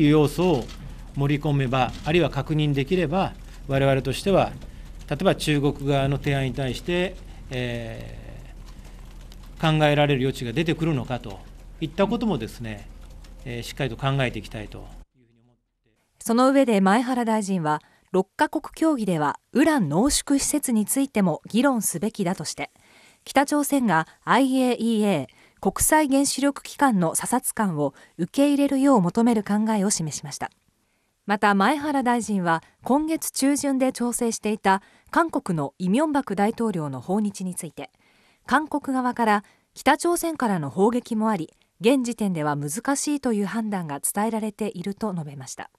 いう要素を盛り込めば、あるいは確認できれば、我々としては、例えば中国側の提案に対して、えー、考えられる余地が出てくるのかといったこともですね、えー、しっかりと考えていきたいとその上で前原大臣は、6カ国協議ではウラン濃縮施設についても議論すべきだとして、北朝鮮が IAEA 国際原子力機関の査察官を受け入れるよう求める考えを示しましたまた前原大臣は今月中旬で調整していた韓国のイ・ミョンバク大統領の訪日について韓国側から北朝鮮からの砲撃もあり現時点では難しいという判断が伝えられていると述べました